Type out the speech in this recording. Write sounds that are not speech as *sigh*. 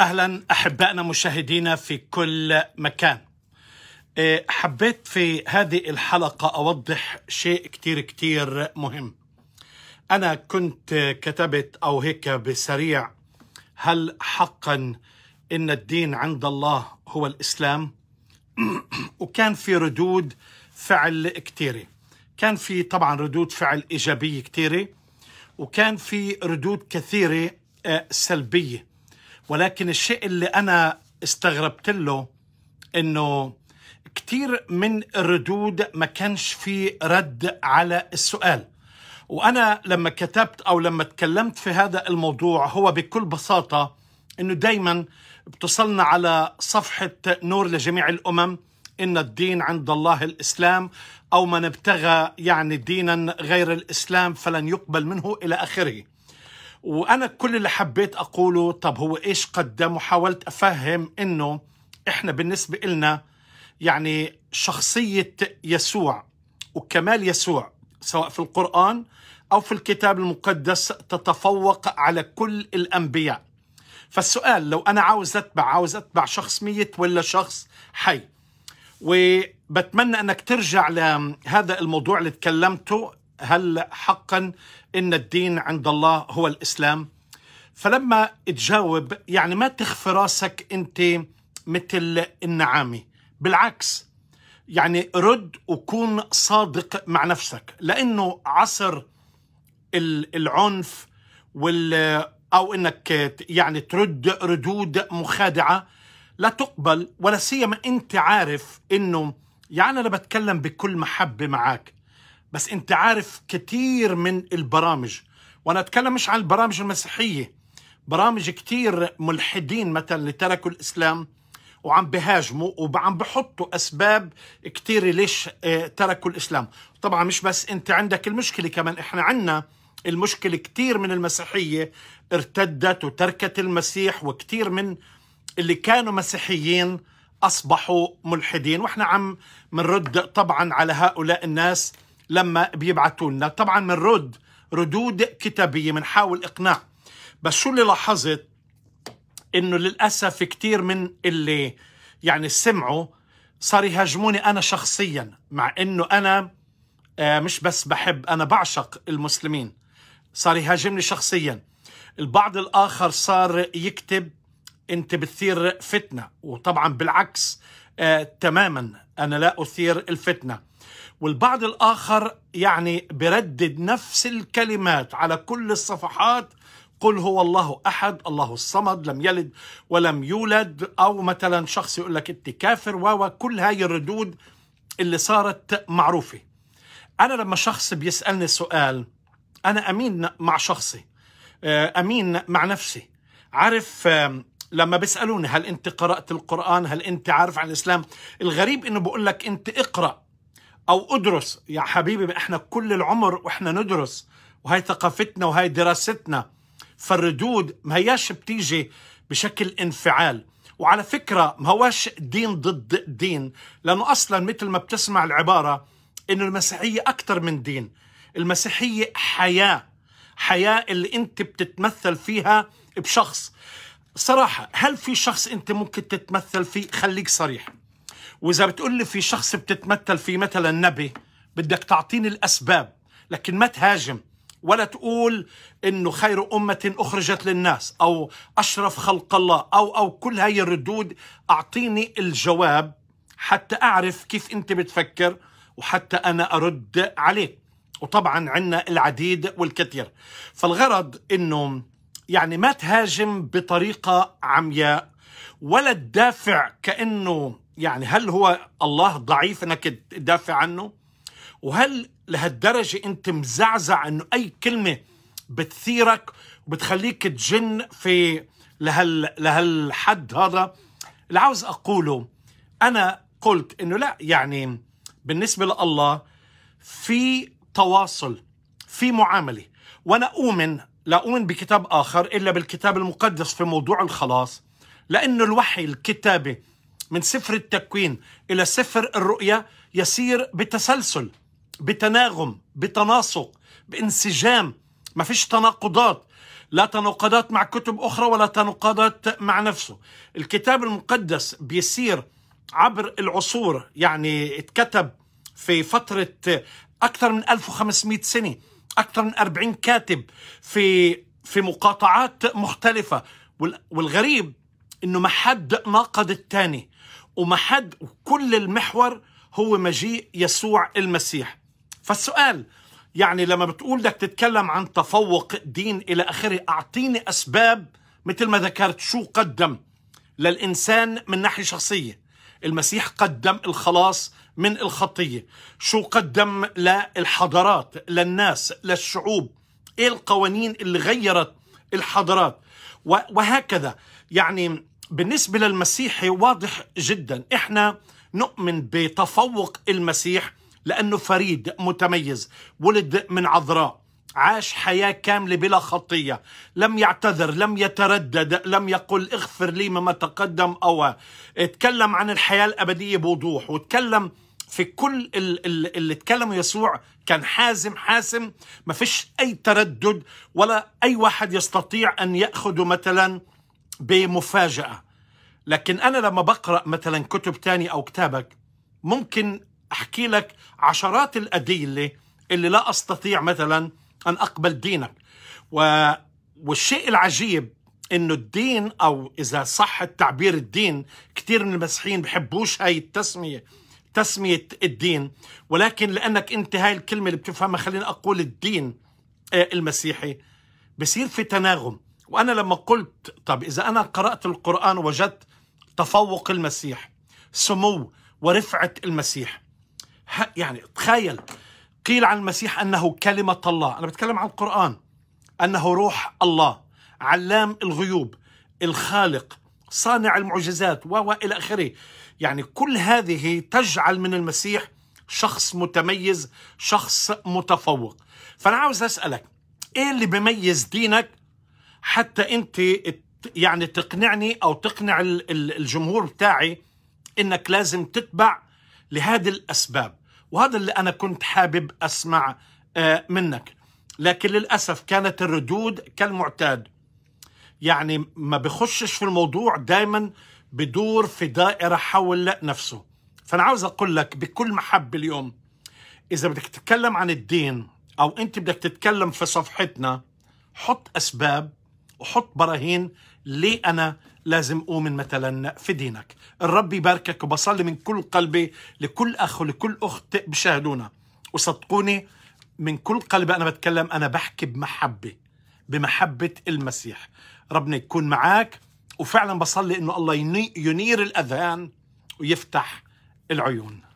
اهلا احبائنا مشاهدينا في كل مكان إيه، حبيت في هذه الحلقه اوضح شيء كتير كتير مهم انا كنت كتبت او هيك بسريع هل حقا ان الدين عند الله هو الاسلام *clears throat* وكان في ردود فعل كتيره كان في طبعا ردود فعل ايجابيه كتيره وكان في ردود كثيره آه، سلبيه ولكن الشيء اللي أنا استغربت له إنه كتير من الردود ما كانش في رد على السؤال وأنا لما كتبت أو لما تكلمت في هذا الموضوع هو بكل بساطة أنه دايما بتصلنا على صفحة نور لجميع الأمم إن الدين عند الله الإسلام أو من ابتغى يعني دينا غير الإسلام فلن يقبل منه إلى آخره وانا كل اللي حبيت اقوله طب هو ايش قدم وحاولت افهم انه احنا بالنسبه لنا يعني شخصيه يسوع وكمال يسوع سواء في القران او في الكتاب المقدس تتفوق على كل الانبياء فالسؤال لو انا عاوز اتبع عاوز اتبع شخص ميت ولا شخص حي وبتمنى انك ترجع لهذا الموضوع اللي تكلمته هل حقا ان الدين عند الله هو الاسلام؟ فلما تجاوب يعني ما تخفي راسك انت مثل النعامي بالعكس يعني رد وكون صادق مع نفسك لانه عصر العنف وال او انك يعني ترد ردود مخادعه لا تقبل ولا سيما انت عارف انه يعني انا بتكلم بكل محبه معك بس انت عارف كثير من البرامج وانا اتكلم مش عن البرامج المسيحيه برامج كثير ملحدين مثلا اللي تركوا الاسلام وعم بهاجموا وعم بحطوا اسباب كثير ليش آه، تركوا الاسلام طبعا مش بس انت عندك المشكله كمان احنا عندنا المشكله كثير من المسيحيه ارتدت وتركت المسيح وكثير من اللي كانوا مسيحيين اصبحوا ملحدين واحنا عم بنرد طبعا على هؤلاء الناس لما بيبعتوا لنا طبعا رد ردود كتابيه بنحاول اقناع بس شو اللي لاحظت انه للاسف كثير من اللي يعني سمعوا صار يهاجموني انا شخصيا مع انه انا آه، مش بس بحب انا بعشق المسلمين صار يهاجمني شخصيا البعض الاخر صار يكتب انت بتثير فتنه وطبعا بالعكس آه تماما انا لا اثير الفتنه والبعض الآخر يعني بردد نفس الكلمات على كل الصفحات قل هو الله أحد الله الصمد لم يلد ولم يولد أو مثلا شخص يقول لك أنت كافر وكل هاي الردود اللي صارت معروفة أنا لما شخص بيسألني سؤال أنا أمين مع شخصي آه، أمين مع نفسي عارف لما بيسألوني هل أنت قرأت القرآن هل أنت عارف عن الإسلام الغريب أنه بقول لك أنت اقرأ او ادرس يا حبيبي احنا كل العمر واحنا ندرس وهي ثقافتنا وهي دراستنا فالردود ما هياش بتيجي بشكل انفعال وعلى فكرة ما هواش دين ضد دين لأنه أصلا مثل ما بتسمع العبارة إنه المسيحية أكثر من دين المسيحية حياة حياة اللي أنت بتتمثل فيها بشخص صراحة هل في شخص أنت ممكن تتمثل فيه خليك صريح واذا بتقول لي في شخص بتتمثل فيه مثلا نبي بدك تعطيني الاسباب لكن ما تهاجم ولا تقول انه خير امه اخرجت للناس او اشرف خلق الله او او كل هاي الردود اعطيني الجواب حتى اعرف كيف انت بتفكر وحتى انا ارد عليك وطبعا عندنا العديد والكثير فالغرض انه يعني ما تهاجم بطريقه عمياء ولا تدافع كانه يعني هل هو الله ضعيف انك تدافع عنه وهل لهالدرجة انت مزعزع انه اي كلمة بتثيرك وبتخليك تجن في لهال لهالحد هذا اللي عاوز اقوله انا قلت انه لا يعني بالنسبة لله في تواصل في معاملة وانا اؤمن لا اؤمن بكتاب اخر الا بالكتاب المقدس في موضوع الخلاص لانه الوحي الكتابي من سفر التكوين إلى سفر الرؤيه يسير بتسلسل بتناغم بتناسق بانسجام ما فيش تناقضات لا تناقضات مع كتب أخرى ولا تناقضات مع نفسه الكتاب المقدس بيسير عبر العصور يعني اتكتب في فترة أكثر من 1500 سنة أكثر من 40 كاتب في في مقاطعات مختلفة والغريب انه ما حد ناقد الثاني ومحد كل المحور هو مجيء يسوع المسيح فالسؤال يعني لما بتقول بدك تتكلم عن تفوق دين إلى آخره أعطيني أسباب مثل ما ذكرت شو قدم للإنسان من ناحية شخصية المسيح قدم الخلاص من الخطية شو قدم للحضارات للناس للشعوب إيه القوانين اللي غيرت الحضارات وهكذا يعني بالنسبة للمسيحي واضح جدا إحنا نؤمن بتفوق المسيح لأنه فريد متميز ولد من عذراء عاش حياة كاملة بلا خطية لم يعتذر لم يتردد لم يقل اغفر لي مما تقدم أو اتكلم عن الحياة الأبدية بوضوح وتكلم في كل اللي اتكلمه يسوع كان حازم حاسم ما فيش أي تردد ولا أي واحد يستطيع أن يأخذ مثلاً بمفاجأة لكن أنا لما بقرأ مثلا كتب تاني أو كتابك ممكن أحكي لك عشرات الأدلة اللي لا أستطيع مثلا أن أقبل دينك و... والشيء العجيب انه الدين او اذا صح التعبير الدين كثير من المسيحيين بحبوش هاي التسميه تسميه الدين ولكن لانك انت هاي الكلمه اللي بتفهمها خليني اقول الدين آه، المسيحي بصير في تناغم وأنا لما قلت طب إذا أنا قرأت القرآن وجدت تفوق المسيح سمو ورفعة المسيح يعني تخيل قيل عن المسيح أنه كلمة الله أنا بتكلم عن القرآن أنه روح الله علام الغيوب الخالق صانع المعجزات وإلى آخره يعني كل هذه تجعل من المسيح شخص متميز شخص متفوق فأنا عاوز أسألك إيه اللي بيميز دينك حتى انت يعني تقنعني او تقنع الجمهور بتاعي انك لازم تتبع لهذه الاسباب وهذا اللي انا كنت حابب اسمع آه، منك لكن للاسف كانت الردود كالمعتاد يعني ما بخشش في الموضوع دائما بدور في دائره حول نفسه فانا عاوز اقول لك بكل محبه اليوم اذا بدك تتكلم عن الدين او انت بدك تتكلم في صفحتنا حط اسباب وحط براهين ليه أنا لازم أؤمن مثلا في دينك الرب يباركك وبصلي من كل قلبي لكل أخ ولكل أخت بشاهدونا وصدقوني من كل قلبي أنا بتكلم أنا بحكي بمحبة بمحبة المسيح ربنا يكون معاك وفعلا بصلي أنه الله ينير الأذهان ويفتح العيون